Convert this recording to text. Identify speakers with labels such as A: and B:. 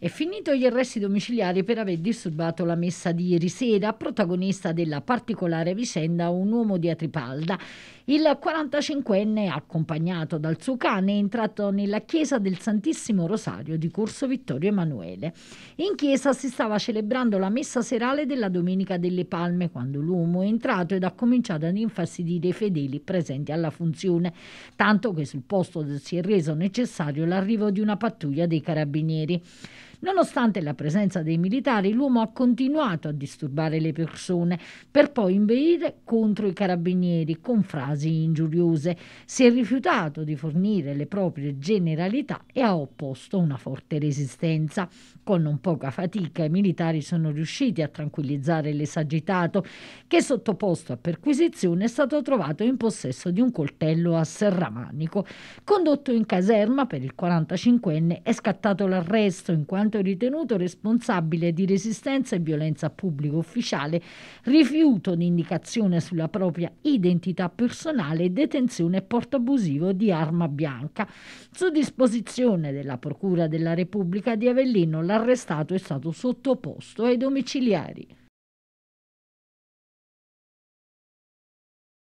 A: È finito gli arresti domiciliari per aver disturbato la messa di ieri sera, protagonista della particolare vicenda un uomo di Atripalda. Il 45enne, accompagnato dal suo cane, è entrato nella chiesa del Santissimo Rosario di Corso Vittorio Emanuele. In chiesa si stava celebrando la messa serale della Domenica delle Palme quando l'uomo è entrato ed ha cominciato ad infastidire i fedeli presenti alla funzione, tanto che sul posto si è reso necessario l'arrivo di una pattuglia dei carabinieri. Nonostante la presenza dei militari, l'uomo ha continuato a disturbare le persone per poi inveire contro i carabinieri con frasi ingiuriose. Si è rifiutato di fornire le proprie generalità e ha opposto una forte resistenza. Con non poca fatica i militari sono riusciti a tranquillizzare l'esagitato che sottoposto a perquisizione è stato trovato in possesso di un coltello a serramanico. Condotto in caserma per il 45enne è scattato l'arresto in quanto tanto ritenuto responsabile di resistenza e violenza pubblico ufficiale, rifiuto di indicazione sulla propria identità personale e detenzione e porto abusivo di arma bianca. Su disposizione della Procura della Repubblica di Avellino l'arrestato è stato sottoposto ai domiciliari.